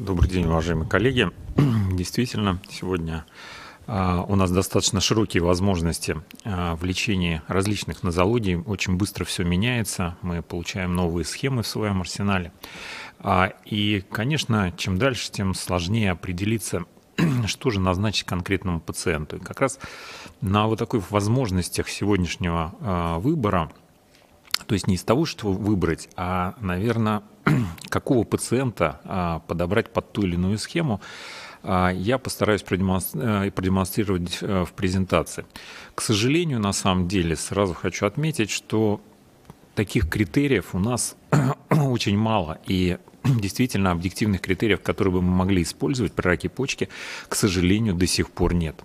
Добрый день, уважаемые коллеги. Действительно, сегодня а, у нас достаточно широкие возможности а, в лечении различных нозологий. Очень быстро все меняется, мы получаем новые схемы в своем арсенале. А, и, конечно, чем дальше, тем сложнее определиться, что же назначить конкретному пациенту. И как раз на вот такой возможностях сегодняшнего выбора – то есть не из того, что выбрать, а, наверное, какого пациента а, подобрать под ту или иную схему, а, я постараюсь э, продемонстрировать э, в презентации. К сожалению, на самом деле, сразу хочу отметить, что таких критериев у нас очень мало, и действительно объективных критериев, которые бы мы могли использовать при раке почки, к сожалению, до сих пор нет.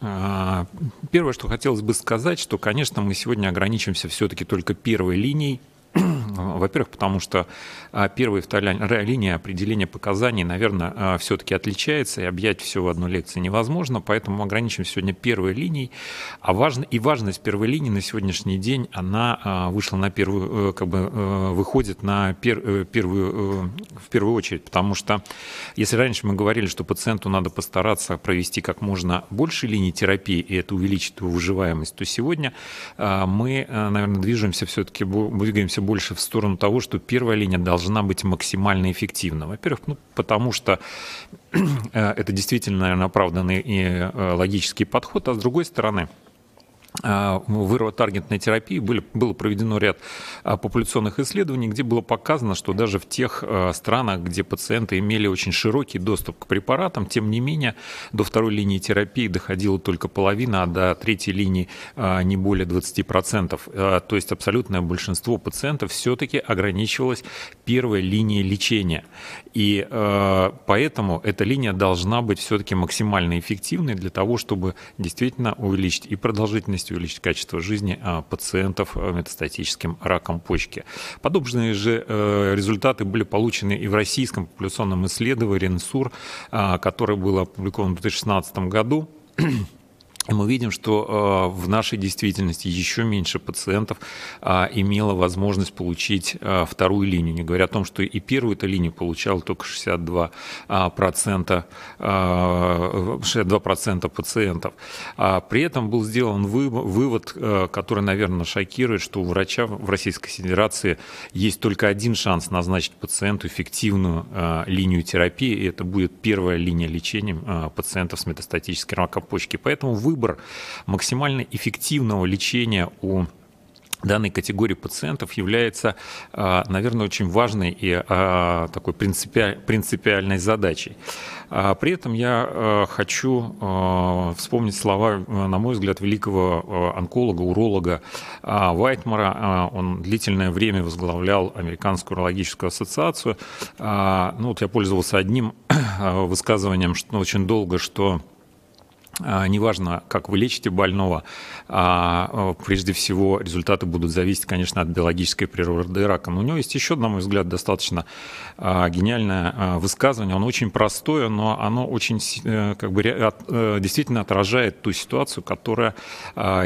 А, Первое, что хотелось бы сказать, что, конечно, мы сегодня ограничимся все-таки только первой линией во-первых, потому что а, первая и вторая линия определения показаний, наверное, а, все-таки отличается, и объять все в одной лекции невозможно, поэтому ограничим сегодня первой линией. А важно, и важность первой линии на сегодняшний день, она а, вышла на первую, э, как бы э, выходит на пер, э, первую, в первую очередь, потому что если раньше мы говорили, что пациенту надо постараться провести как можно больше линий терапии, и это увеличит его выживаемость, то сегодня мы, наверное, движемся все-таки, двигаемся больше в сторону того, что первая линия должна быть максимально эффективна. Во-первых, ну, потому что э, это действительно, наверное, оправданный и э, логический подход, а с другой стороны – вырва таргетной терапии были, было проведено ряд а, популяционных исследований, где было показано, что даже в тех а, странах, где пациенты имели очень широкий доступ к препаратам, тем не менее до второй линии терапии доходила только половина, а до третьей линии а, не более 20%. То есть абсолютное большинство пациентов все-таки ограничивалось первой линией лечения. И поэтому эта линия должна быть все-таки максимально эффективной для того, чтобы действительно увеличить и продолжительность возможность увеличить качество жизни а, пациентов а, метастатическим раком почки. Подобные же э, результаты были получены и в российском популяционном исследовании РИНСУР, а, которое было опубликовано в 2016 году мы видим, что э, в нашей действительности еще меньше пациентов а, имело возможность получить э, вторую линию, не говоря о том, что и первую-то линию получал только 62%, 62 а, а, пациентов. При этом был сделан вывод, э, который, наверное, шокирует, что у врача в Российской Федерации есть только один шанс назначить пациенту эффективную линию терапии, и это будет первая линия лечения пациентов с метастатической раком почки. Поэтому вы выбор максимально эффективного лечения у данной категории пациентов является, а, наверное, очень важной и а, такой принципиальной задачей. А, при этом я хочу вспомнить слова, на мой взгляд, великого онколога, уролога Вайтмара. Он длительное время возглавлял Американскую урологическую ассоциацию. Ну, вот я пользовался одним высказыванием что, ну, очень долго, что а, неважно, как вы лечите больного, а, а, прежде всего результаты будут зависеть, конечно, от биологической природы рака. Но у него есть еще, на мой взгляд, достаточно гениальное высказывание. Оно очень простое, но оно очень э, как бы, э, действительно отражает ту ситуацию, которая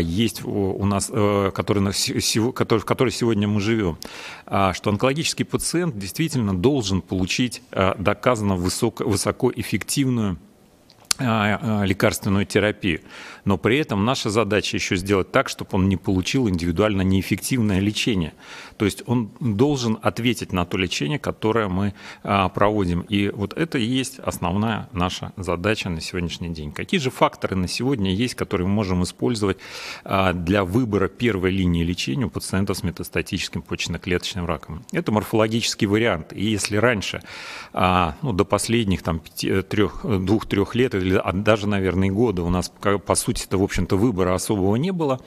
есть у нас, э, которая, в которой сегодня мы живем. Что онкологический пациент действительно должен получить доказанно высокоэффективную а, а, лекарственную терапию но при этом наша задача еще сделать так, чтобы он не получил индивидуально неэффективное лечение. То есть он должен ответить на то лечение, которое мы а, проводим. И вот это и есть основная наша задача на сегодняшний день. Какие же факторы на сегодня есть, которые мы можем использовать а, для выбора первой линии лечения у пациентов с метастатическим почечно-клеточным раком? Это морфологический вариант. И если раньше, а, ну, до последних там, э, э, двух-трех лет или даже, наверное, года у нас, по сути, то, в общем-то, выбора особого не было.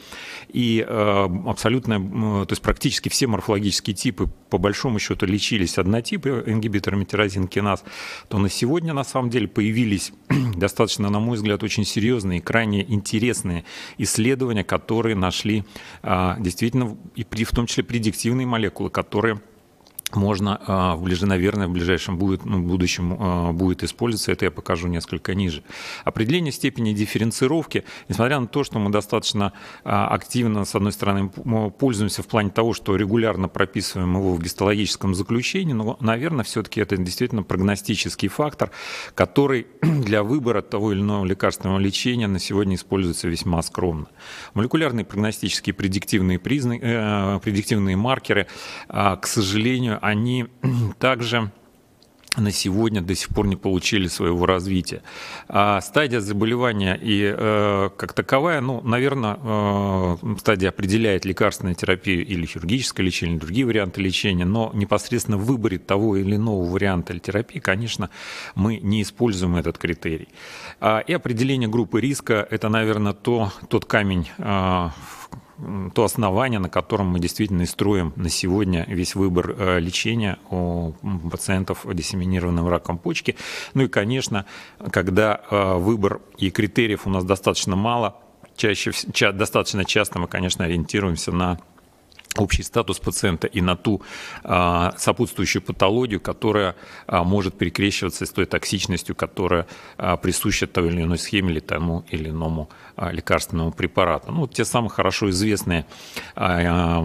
И э, абсолютно, то есть практически все морфологические типы, по большому счету, лечились однотипы ингибиторами тирозин киназ, то на сегодня, на самом деле, появились достаточно, на мой взгляд, очень серьезные и крайне интересные исследования, которые нашли э, действительно, и в том числе предиктивные молекулы, которые можно а, ближе, наверное, в ближайшем будет, ну, будущем а, будет использоваться, это я покажу несколько ниже. Определение степени дифференцировки, несмотря на то, что мы достаточно а, активно, с одной стороны, пользуемся в плане того, что регулярно прописываем его в гистологическом заключении, но, наверное, все-таки это действительно прогностический фактор, который для выбора того или иного лекарственного лечения на сегодня используется весьма скромно. Молекулярные прогностические предиктивные, признаки, э, предиктивные маркеры, к сожалению, они также на сегодня до сих пор не получили своего развития. А стадия заболевания и э, как таковая, ну, наверное, э, стадия определяет лекарственную терапию или хирургическое лечение, другие варианты лечения, но непосредственно в выборе того или иного варианта терапии, конечно, мы не используем этот критерий. А, и определение группы риска – это, наверное, то, тот камень, э, то основание, на котором мы действительно и строим на сегодня весь выбор э, лечения у пациентов диссеминированным раком почки. Ну и, конечно, когда э, выбор и критериев у нас достаточно мало, чаще, достаточно часто мы, конечно, ориентируемся на общий статус пациента и на ту а, сопутствующую патологию, которая а, может перекрещиваться с той токсичностью, которая а, присуща той или иной схеме или тому или иному а, лекарственному препарату. Ну, вот те самые хорошо известные а,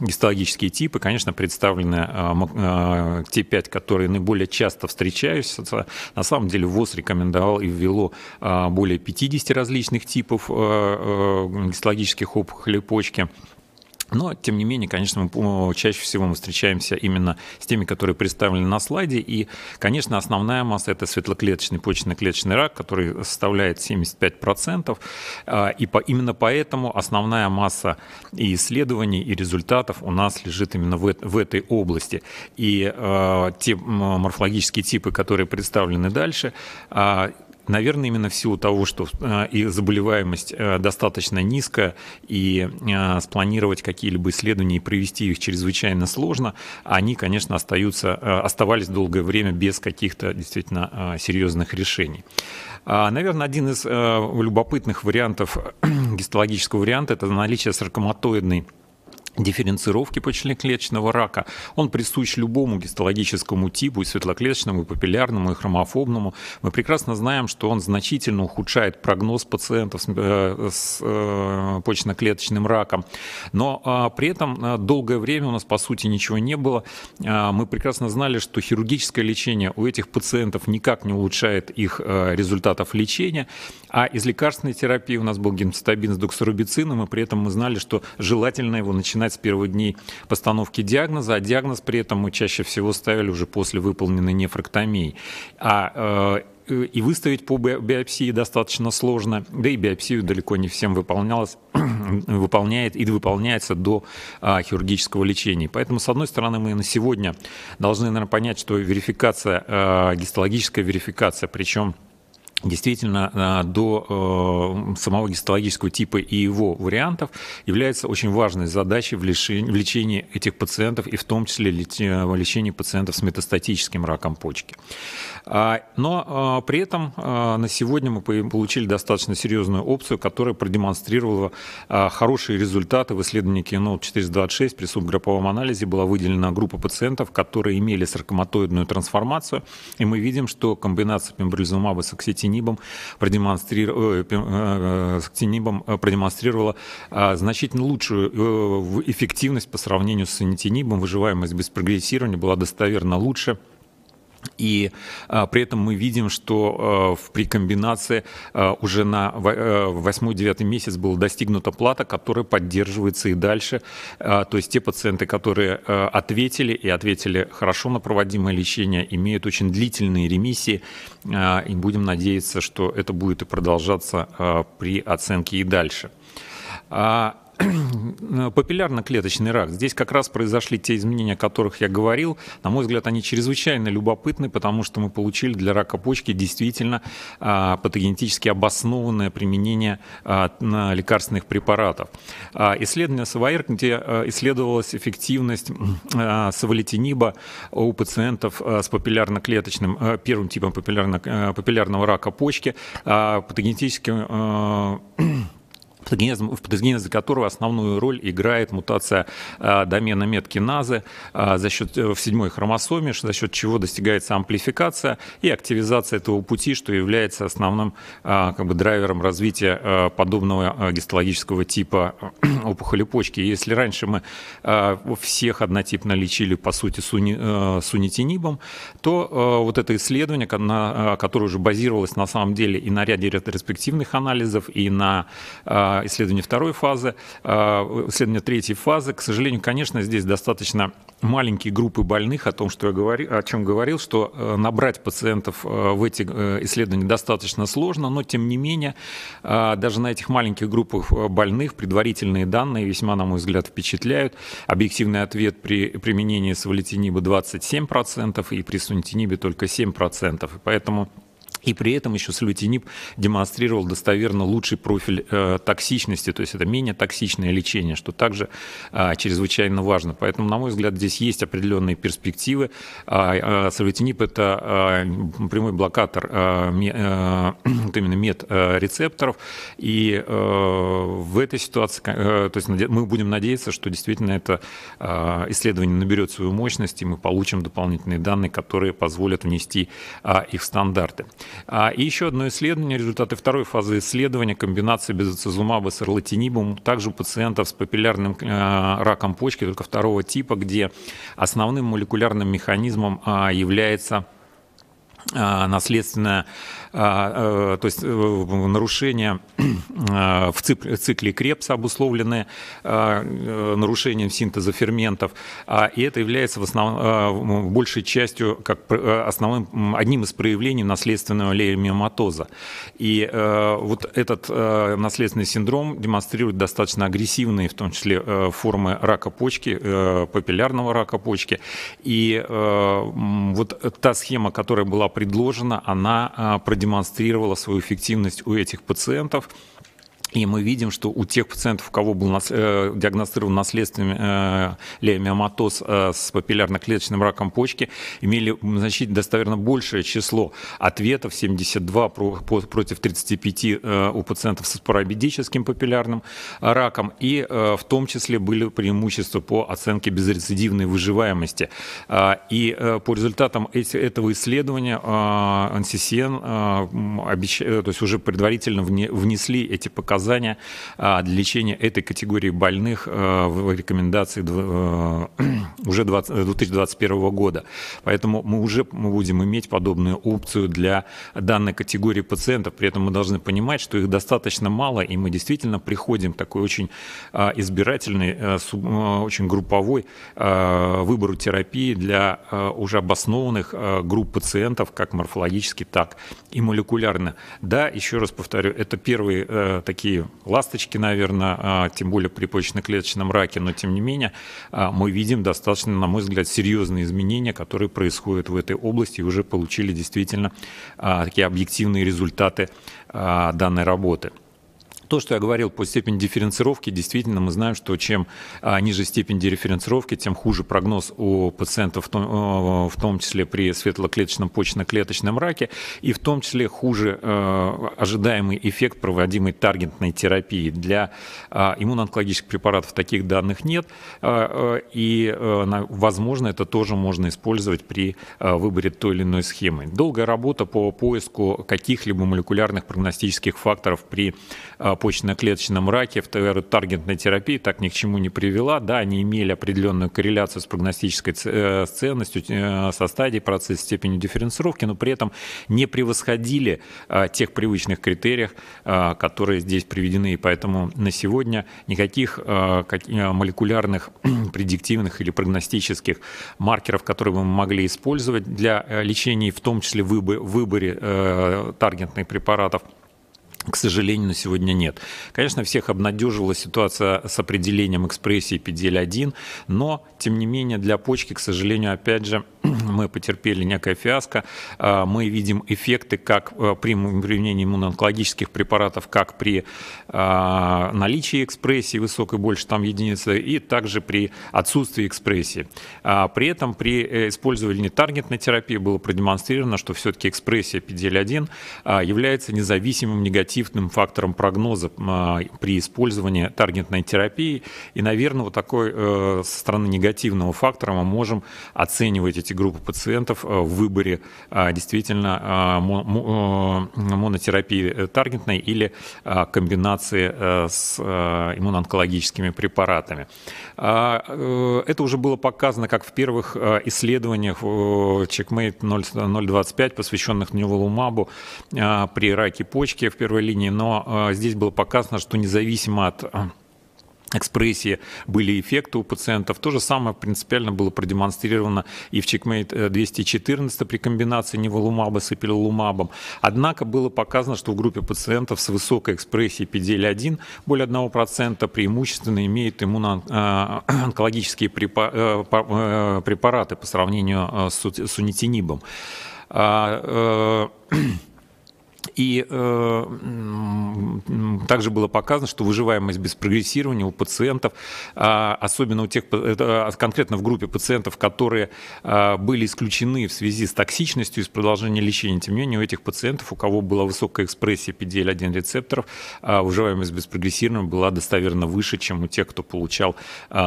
а, гистологические типы, конечно, представлены а, а, те пять, которые наиболее часто встречаются. На самом деле ВОЗ рекомендовал и ввело а, более 50 различных типов а, а, гистологических опухолей почки. Но, тем не менее, конечно, мы чаще всего мы встречаемся именно с теми, которые представлены на слайде. И, конечно, основная масса – это светлоклеточный почечно-клеточный рак, который составляет 75%. А, и по, именно поэтому основная масса и исследований, и результатов у нас лежит именно в, в этой области. И э, те морфологические типы, которые представлены дальше, э, Наверное, именно в силу того, что э, и заболеваемость э, достаточно низкая, и э, спланировать какие-либо исследования и провести их чрезвычайно сложно, они, конечно, остаются, оставались долгое время без каких-то действительно серьезных решений. А, наверное, один из любопытных вариантов гистологического варианта – это наличие саркоматоидной дифференцировки почечноклеточного рака. Он присущ любому гистологическому типу, и светлоклеточному, и папиллярному, и хромофобному. Мы прекрасно знаем, что он значительно ухудшает прогноз пациентов с, э, с э, почечноклеточным раком. Но э, при этом э, долгое время у нас, по сути, ничего не было. А, мы прекрасно знали, что хирургическое лечение у этих пациентов никак не улучшает их э, результатов лечения. А из лекарственной терапии у нас был гемостабин с доксорубицином, и при этом мы знали, что желательно его начинать начинать с первых дней постановки диагноза, а диагноз при этом мы чаще всего ставили уже после выполненной нефрактомии. А э, и выставить по биопсии достаточно сложно, да и биопсию далеко не всем выполнялось, выполняет и выполняется до а, хирургического лечения. Поэтому, с одной стороны, мы на сегодня должны, наверное, понять, что верификация, а, гистологическая верификация, причем действительно а, до э, самого гистологического типа и его вариантов является очень важной задачей в лечении этих пациентов и в том числе в э, лечении пациентов с метастатическим раком почки. А, но а, при этом на сегодня мы получили достаточно серьезную опцию, которая продемонстрировала хорошие результаты в исследовании Кинол 426 при субгрупповом анализе была выделена группа пациентов, которые имели саркоматоидную трансформацию, и мы видим, что комбинация пембролизумаба с окситином КТИНИБом э, э, э, продемонстрировала, с КТИНИБом продемонстрировала значительно лучшую эффективность по сравнению с инитинибом. Выживаемость без прогрессирования была достоверно лучше. И а, при этом мы видим, что а, при комбинации а, уже на 8-9 э, месяц была достигнута плата, которая поддерживается и дальше. А, то есть те пациенты, которые а, ответили и ответили хорошо на проводимое лечение, имеют очень длительные ремиссии. А, и будем надеяться, что это будет и продолжаться а, при оценке и дальше. А, папиллярно-клеточный рак. Здесь как раз произошли те изменения, о которых я говорил. На мой взгляд, они чрезвычайно любопытны, потому что мы получили для рака почки действительно а, патогенетически обоснованное применение а, лекарственных препаратов. А, исследование Саваир, где исследовалась эффективность савалитиниба у пациентов с папиллярно-клеточным, первым типом папиллярно, папиллярного рака почки, патогенетическим патогенез, в патогенезе которого основную роль играет мутация а, домена метки меткиназы а, за счет, э, в седьмой хромосоме, за счет чего достигается амплификация и активизация этого пути, что является основным а, как бы, драйвером развития подобного гистологического типа э, опухоли почки. Если раньше мы всех однотипно лечили, по сути, суни, э, сунитинибом, то вот это исследование, которое уже базировалось на самом деле и на ряде ретроспективных анализов, и на исследование второй фазы, а, исследование третьей фазы. К сожалению, конечно, здесь достаточно маленькие группы больных, о том, что я говорил, о чем говорил, что э, набрать пациентов э, в эти э, исследования достаточно сложно, но тем не менее а, даже на этих маленьких группах больных предварительные данные весьма, на мой взгляд, впечатляют. Объективный ответ при применении савлетиниба 27% и при сунитиниби только 7%. И поэтому и при этом еще слютенип демонстрировал достоверно лучший профиль э, токсичности, то есть это менее токсичное лечение, что также э, чрезвычайно важно. Поэтому, на мой взгляд, здесь есть определенные перспективы. А, а, Сальвитинип – это а, прямой блокатор а, ми, а, э, вот именно медрецепторов, и а, в этой ситуации а, то есть мы будем надеяться, что действительно это а, исследование наберет свою мощность, и мы получим дополнительные данные, которые позволят внести а, их в стандарты а И еще одно исследование, результаты второй фазы исследования комбинации безоцизумаба с эрлатинибом, также пациентов с папиллярным э, раком почки, только второго типа, где основным молекулярным механизмом а, является а, наследственная а, э, то есть э, нарушения а, в цикле Крепса обусловлены а, э, нарушением синтеза ферментов, и это является в основном, большей частью как основным, одним из проявлений наследственного леймиоматоза. И вот этот наследственный синдром демонстрирует достаточно агрессивные, в том числе, формы рака почки, папиллярного рака почки. И вот та схема, которая была предложена, она продиктована продемонстрировала свою эффективность у этих пациентов. И мы видим, что у тех пациентов, у кого был э, диагностирован наследственный э, леомиоматоз э, с папиллярно-клеточным раком почки, имели значительно достоверно большее число ответов, 72 про, по, против 35 э, у пациентов с парабидическим папиллярным раком, и э, в том числе были преимущества по оценке безрецидивной выживаемости. Э, и э, по результатам эти, этого исследования э, NCCN э, обещ... Э, то есть уже предварительно вне, внесли эти показатели показания а, для лечения этой категории больных а, в рекомендации э, уже 2021 э, года. Поэтому мы уже мы будем иметь подобную опцию для данной категории пациентов. При этом мы должны понимать, что их достаточно мало, и мы действительно приходим к такой очень а, избирательной, э, очень групповой выбору терапии для уже обоснованных групп пациентов, как морфологически, так и молекулярно. Да, еще раз повторю, это первые такие такие ласточки, наверное, а, тем более при почечно-клеточном раке, но тем не менее а, мы видим достаточно, на мой взгляд, серьезные изменения, которые происходят в этой области и уже получили действительно а, такие объективные результаты данной работы. То, что я говорил по степени дифференцировки, действительно мы знаем, что чем а, ниже степень дифференцировки, тем хуже прогноз у пациентов, в том, э, в том числе при светлоклеточном почно клеточном раке, и в том числе хуже э, ожидаемый эффект проводимой таргетной терапии. Для а, иммуноонкологических препаратов таких данных нет, а, э, и, возможно, это тоже можно использовать при выборе той или иной схемы. Долгая работа по поиску каких-либо молекулярных прогностических факторов при почечно-клеточном раке, в таргетной терапии так ни к чему не привела. Да, они имели определенную корреляцию с прогностической э, ценностью, э, со стадией процесса, степенью дифференцировки, но при этом не превосходили э, тех привычных критериях, которые здесь приведены. И поэтому на сегодня никаких молекулярных, предиктивных или прогностических маркеров, которые мы могли использовать для лечения, в том числе в выборе таргетных препаратов – к сожалению, на сегодня нет. Конечно, всех обнадежила ситуация с определением экспрессии PDL-1, но, тем не менее, для почки, к сожалению, опять же, мы потерпели некое фиаско. А, мы видим эффекты как э, при применении иммуноонкологических препаратов, как при а, наличии экспрессии высокой больше там единицы, и также при отсутствии экспрессии. А, при этом при э, использовании таргетной терапии было продемонстрировано, что все-таки экспрессия PDL-1 является независимым негативным фактором прогноза при использовании таргетной терапии. И, наверное, вот такой э, со стороны негативного фактора мы можем оценивать эти эти группы пациентов э, в выборе а, действительно а, э, монотерапии э, таргетной или а, комбинации с иммуноонкологическими препаратами. Это уже было показано как в первых исследованиях Checkmate 025, посвященных нилолумабу при раке почки в первой линии, но здесь было показано, что независимо от экспрессии, были эффекты у пациентов. То же самое принципиально было продемонстрировано и в Checkmate 214 э, при комбинации неволумаба с эпилолумабом. Однако было показано, что в группе пациентов с высокой экспрессией PDL-1 более 1% преимущественно имеют иммуноонкологические э, э, препараты по сравнению с сунитинибом. И э, также было показано, что выживаемость без прогрессирования у пациентов, а, особенно у тех, а, конкретно в группе пациентов, которые а, были исключены в связи с токсичностью из продолжения лечения, тем не менее у этих пациентов, у кого была высокая экспрессия PDL-1 рецепторов, выживаемость без прогрессирования была достоверно выше, чем у тех, кто получал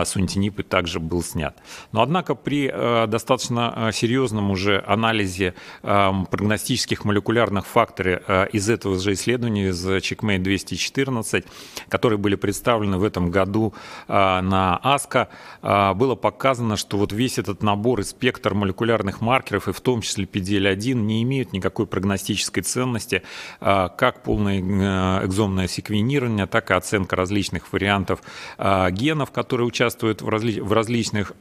сунтинип и также был снят. Но однако при достаточно серьезном уже анализе прогностических молекулярных факторов из этого же исследования, из Checkmate 214, которые были представлены в этом году а, на АСКО, а, было показано, что вот весь этот набор и спектр молекулярных маркеров, и в том числе PDL1, не имеют никакой прогностической ценности, а, как полное э, экзомное секвенирование, так и оценка различных вариантов генов, которые участвуют в, разли... в различных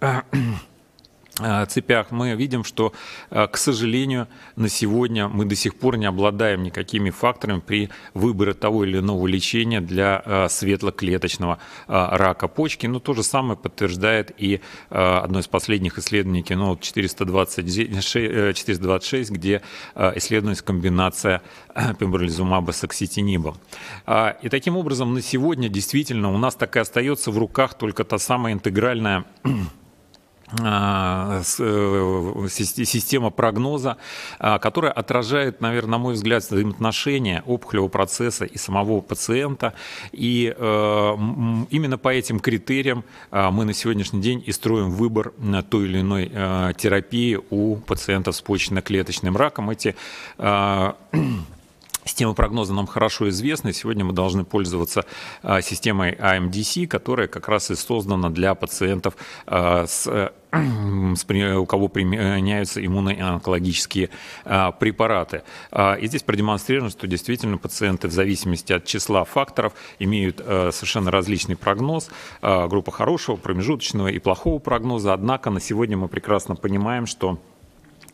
Э, цепях мы видим, что, э, к сожалению, на сегодня мы до сих пор не обладаем никакими факторами при выборе того или иного лечения для э, светлоклеточного рака почки. Но то же самое подтверждает и одно из последних исследований кино 426, где исследовалась комбинация пембролизумаба с окситинибом. А, и таким образом на сегодня действительно у нас так и остается в руках только та самая интегральная а, э, система прогноза, а, которая отражает, наверное, на мой взгляд, взаимоотношения опухолевого процесса и самого пациента. И э, именно по этим критериям а, мы на сегодняшний день и строим выбор э, той или иной терапии у пациентов с почечно-клеточным раком. Эти Система прогноза нам хорошо известна. Сегодня мы должны пользоваться а, системой AMDC, которая как раз и создана для пациентов, а, э, у кого применяются иммуноонкологические а, препараты. И здесь продемонстрировано, что действительно пациенты в зависимости от числа факторов имеют совершенно различный прогноз, группа хорошего, промежуточного и плохого прогноза. Однако на сегодня мы прекрасно понимаем, что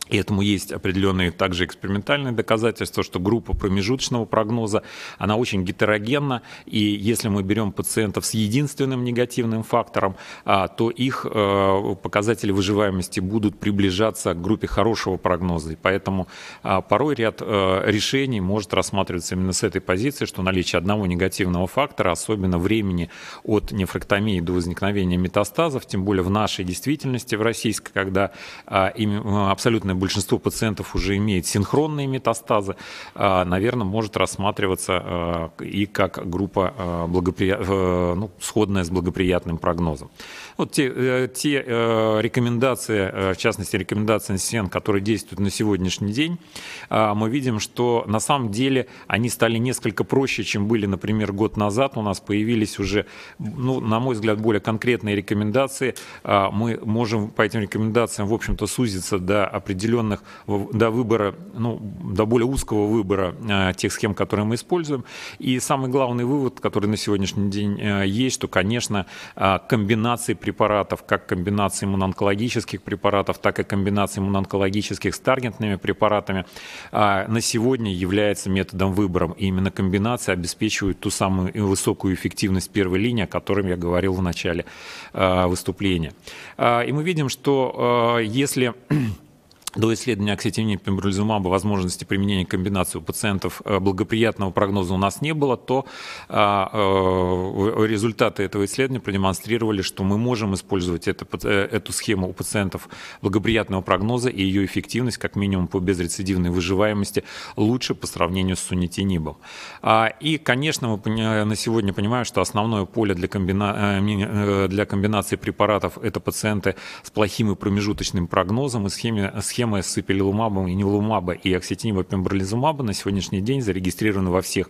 и этому есть определенные также экспериментальные доказательства, что группа промежуточного прогноза, она очень гетерогенна, и если мы берем пациентов с единственным негативным фактором, а, то их э, показатели выживаемости будут приближаться к группе хорошего прогноза. И поэтому а, порой ряд э, решений может рассматриваться именно с этой позиции, что наличие одного негативного фактора, особенно времени от нефрактомии до возникновения метастазов, тем более в нашей действительности, в российской, когда а, абсолютно большинство пациентов уже имеет синхронные метастазы, а, наверное, может рассматриваться а, и как группа а, благопри... Э, ну, сходная с благоприятным прогнозом. Вот те, э, те э, рекомендации, э, в частности, рекомендации НСН, которые действуют на сегодняшний день, а, мы видим, что на самом деле они стали несколько проще, чем были, например, год назад. У нас появились уже, ну, на мой взгляд, более конкретные рекомендации. А, мы можем по этим рекомендациям, в общем-то, сузиться до определенных, до выбора, ну, до более узкого выбора а, тех схем, которые мы используем. И самый главный вывод, который на сегодняшний день есть, что, конечно, комбинации препаратов, как комбинации иммуноонкологических препаратов, так и комбинации иммуноонкологических с таргетными препаратами, а на сегодня является методом выбором, И именно комбинация обеспечивает ту самую высокую эффективность первой линии, о которой я говорил в начале а, выступления. А, и мы видим, что если до исследования оксетимини пембролизумаба возможности применения комбинации у пациентов э, благоприятного прогноза у нас не было, то а, э, э, результаты этого исследования продемонстрировали, что мы можем использовать это, эту схему у пациентов благоприятного прогноза и ее эффективность, как минимум по безрецидивной выживаемости, лучше по сравнению с сунитинибом. А, и, конечно, мы на сегодня понимаем, что основное поле для, комбина... для комбинации препаратов – это пациенты с плохим и промежуточным прогнозом и схеме, схема системы с ипилилумабом и нелумаба и оксетиниба пембролизумаба на сегодняшний день зарегистрированы во всех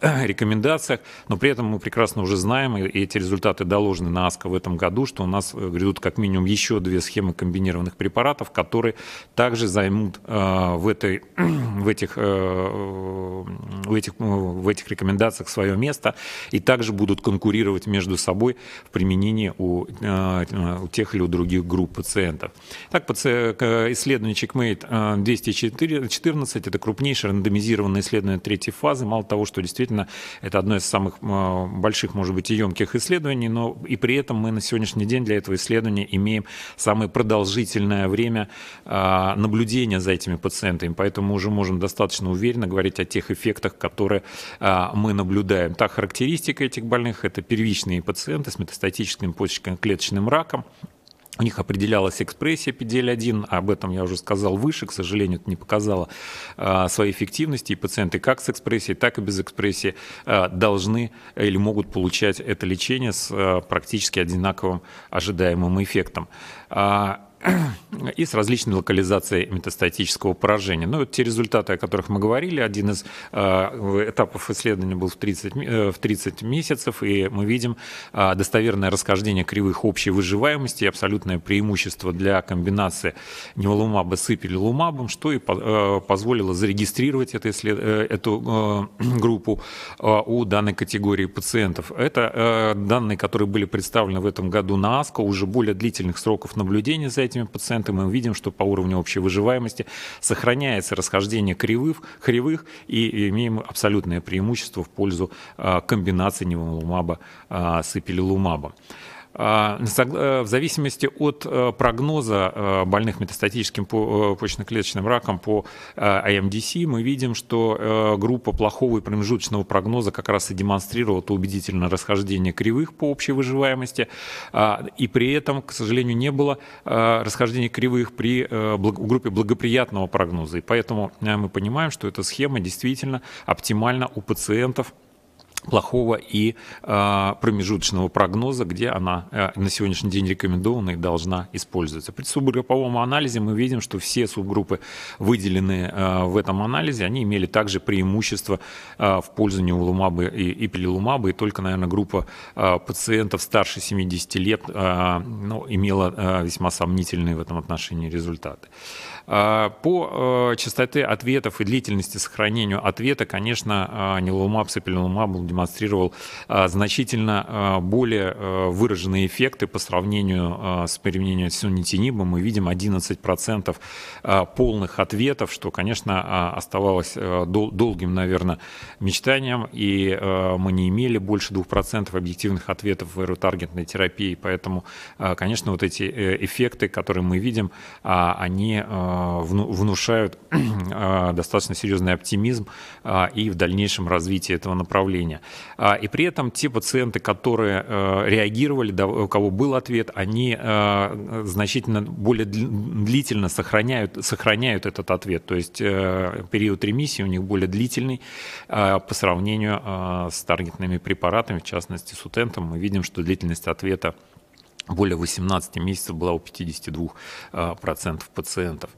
э, рекомендациях, но при этом мы прекрасно уже знаем, и эти результаты доложены на АСКО в этом году, что у нас э, грядут как минимум еще две схемы комбинированных препаратов, которые также займут э, в, этой, в, этих, в, этих, в этих рекомендациях свое место и также будут конкурировать между собой в применении у, у тех или у других групп пациентов. Так, исследование исследование CheckMate 214 – это крупнейшее рандомизированное исследование третьей фазы. Мало того, что действительно это одно из самых э, больших, может быть, и емких исследований, но и при этом мы на сегодняшний день для этого исследования имеем самое продолжительное время э, наблюдения за этими пациентами. Поэтому уже можем достаточно уверенно говорить о тех эффектах, которые э, мы наблюдаем. Та характеристика этих больных – это первичные пациенты с метастатическим почечно-клеточным раком. У них определялась экспрессия PDL-1, об этом я уже сказал выше, к сожалению, это не показало а, своей эффективности, и пациенты как с экспрессией, так и без экспрессии а, должны или могут получать это лечение с а, практически одинаковым ожидаемым эффектом. и с различной локализацией метастатического поражения. Ну, те результаты, о которых мы говорили, один из э, этапов исследования был в 30, э, в 30 месяцев, и мы видим э, достоверное расхождение кривых общей выживаемости и абсолютное преимущество для комбинации неволумаба с ипилилумабом, что и позволило зарегистрировать это, эту группу у данной категории пациентов. Это данные, которые были представлены в этом году на АСКО, уже более длительных сроков наблюдения за этим этими пациентами, мы видим, что по уровню общей выживаемости сохраняется расхождение кривых, кривых и имеем абсолютное преимущество в пользу а, комбинации неволумаба а, с эпилилумабом. А, э, в зависимости от э, прогноза э, больных метастатическим почечно-клеточным раком по IMDC мы видим, что группа плохого и промежуточного прогноза как раз и демонстрировала убедительное расхождение кривых по общей выживаемости, а, и при этом, к сожалению, не было расхождения кривых при группе благоприятного прогноза. И поэтому мы понимаем, что эта схема действительно оптимальна у пациентов плохого и э, промежуточного прогноза, где она э, на сегодняшний день рекомендована и должна использоваться. При субгрупповом анализе мы видим, что все субгруппы, выделенные э, в этом анализе, они имели также преимущество э, в пользу неулумабы и, и пилилумабы, и только, наверное, группа э, пациентов старше 70 лет э, ну, имела э, весьма сомнительные в этом отношении результаты. А, по э, частоте ответов и длительности сохранению ответа, конечно, а, Нилумаб, Сапилинумаб демонстрировал а, значительно более э, выраженные эффекты по сравнению с применением сунитинибом. Мы видим 11% полных ответов, что, конечно, оставалось э, долгим, наверное, мечтанием, и мы не имели больше 2% объективных ответов в аэротаргетной терапии, поэтому, конечно, вот эти эффекты, которые мы видим, они Э, внушают э, достаточно серьезный оптимизм э, и в дальнейшем развитии этого направления. И при этом те пациенты, которые реагировали, у кого был ответ, они значительно более длительно сохраняют, сохраняют этот ответ. То есть период ремиссии у них более длительный по сравнению с таргетными препаратами, в частности сутентом. Мы видим, что длительность ответа более 18 месяцев была у 52% э, пациентов.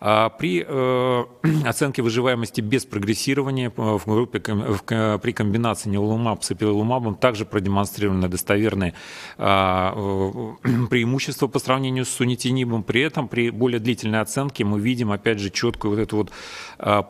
А при э, оценке выживаемости без прогрессирования э, в группе, при комбинации неулумаб с эпилумабом также продемонстрированы достоверные преимущества по сравнению с сунитинибом. При этом при более длительной оценке мы видим опять же четкую вот эту вот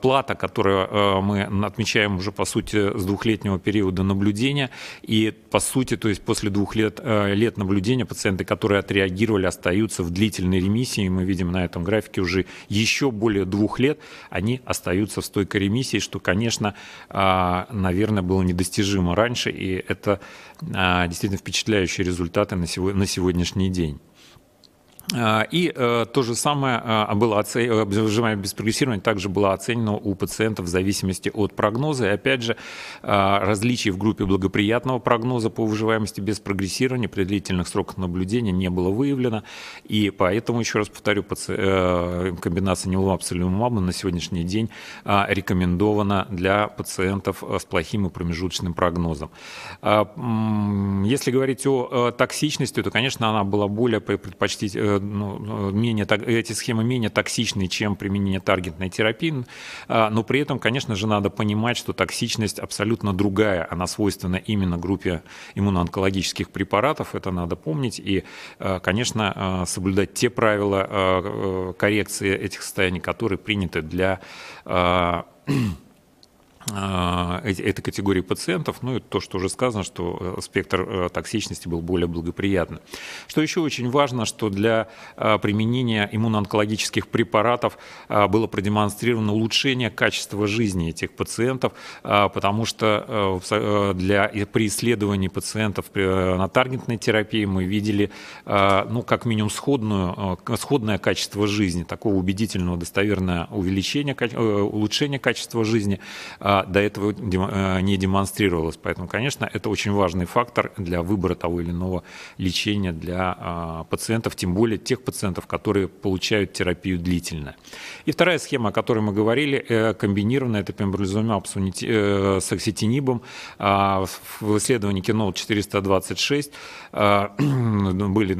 плата, которую мы отмечаем уже по сути с двухлетнего периода наблюдения. И по сути, то есть после двух лет, лет наблюдения пациенты, которые отреагировали, остаются в длительной ремиссии. Мы видим на этом графике уже еще более двух лет они остаются в стойкой ремиссии, что, конечно, а, наверное, было недостижимо раньше. И это а, действительно впечатляющие результаты на сегодняшний день. А, и э, то же самое а, а было обжимаемое э, без прогрессирования также было оценено у пациентов в зависимости от прогноза. И опять же, различий в группе благоприятного прогноза по выживаемости без прогрессирования при длительных сроках наблюдения не было выявлено. И поэтому, еще раз повторю, э, комбинация нелумаб на сегодняшний день рекомендована для пациентов с плохим и промежуточным прогнозом. Если говорить о токсичности, то, конечно, она была более предпочтительной ну, менее, эти схемы менее токсичны, чем применение таргетной терапии, а, но при этом, конечно же, надо понимать, что токсичность абсолютно другая, она свойственна именно группе иммуноонкологических препаратов, это надо помнить, и, а, конечно, а, соблюдать те правила э, коррекции этих состояний, которые приняты для а, этой категории пациентов, ну и то, что уже сказано, что э, спектр э, токсичности был более благоприятным. Что еще очень важно, что для э, применения иммуноонкологических препаратов было продемонстрировано улучшение качества жизни этих пациентов, потому что для, при исследовании пациентов на таргетной терапии мы видели, ну, как минимум, сходную, сходное качество жизни, такого убедительного, достоверного увеличения, улучшения качества жизни – до этого э, не демонстрировалось. Поэтому, конечно, это очень важный фактор для выбора того или иного лечения для а, пациентов, тем более тех пациентов, которые получают терапию длительно. И вторая схема, о которой мы говорили, э, комбинированная, это пембролизумаб э, с окситинибом. А, в исследовании кинол 426 а, ну, были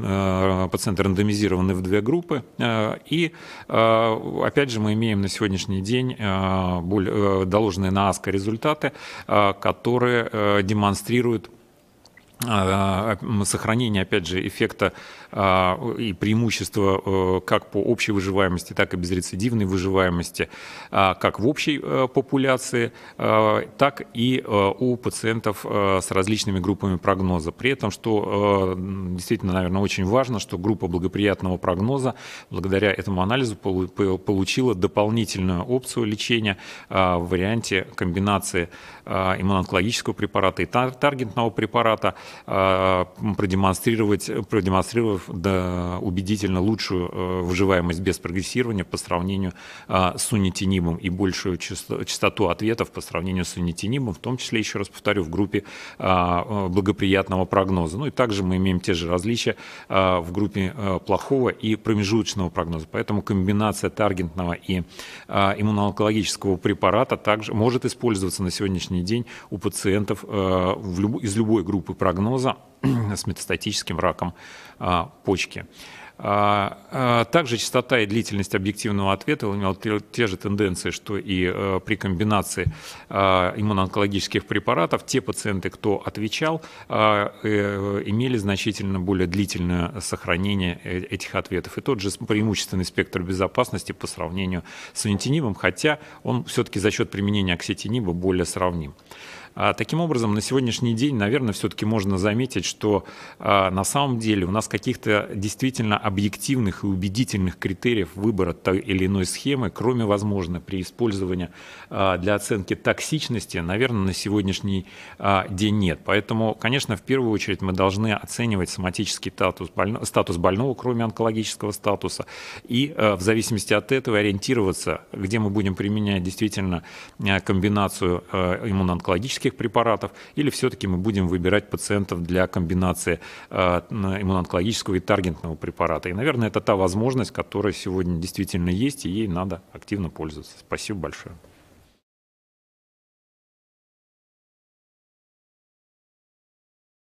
пациенты рандомизированы в две группы. И, опять же, мы имеем на сегодняшний день доложенные на на результаты, э, которые э, демонстрируют э, сохранение, опять же, эффекта а, и преимущества э, как по общей выживаемости, так и безрецидивной выживаемости, а, как в общей э, популяции, а, так и э, у пациентов с различными группами прогноза. При этом, что действительно, наверное, очень важно, что группа благоприятного прогноза благодаря этому анализу получила дополнительную опцию лечения в варианте комбинации иммуноонкологического препарата и таргетного препарата, продемонстрировать, продемонстрировав да, убедительно лучшую э, выживаемость без прогрессирования по сравнению а, с унитинибом и большую частоту ответов по сравнению с унитинибом, в том числе, еще раз повторю, в группе а, э, благоприятного прогноза. Ну и также мы имеем те же различия а, в группе э, плохого и промежуточного прогноза. Поэтому комбинация таргентного и иммуноонкологического препарата также может использоваться на сегодняшний день у пациентов из любой группы прогноза с метастатическим раком а, почки. А, а, также частота и длительность объективного ответа имела те же тенденции, что и э, при комбинации иммуноонкологических препаратов. Те пациенты, кто отвечал, э, имели значительно более длительное сохранение э, этих ответов. И тот же преимущественный спектр безопасности по сравнению с унитинибом, хотя он все-таки за счет применения окситиниба более сравним. А таким образом, на сегодняшний день, наверное, все-таки можно заметить, что а, на самом деле у нас каких-то действительно объективных и убедительных критериев выбора той или иной схемы, кроме, возможно, при использовании а, для оценки токсичности, наверное, на сегодняшний день нет. Поэтому, конечно, в первую очередь мы должны оценивать соматический статус, больно, статус больного, кроме онкологического статуса, и в зависимости от этого ориентироваться, где мы будем применять действительно комбинацию иммуноонкологических медицинских препаратов, или все-таки мы будем выбирать пациентов для комбинации э, иммуноонкологического и таргетного препарата. И, наверное, это та возможность, которая сегодня действительно есть, и ей надо активно пользоваться. Спасибо большое.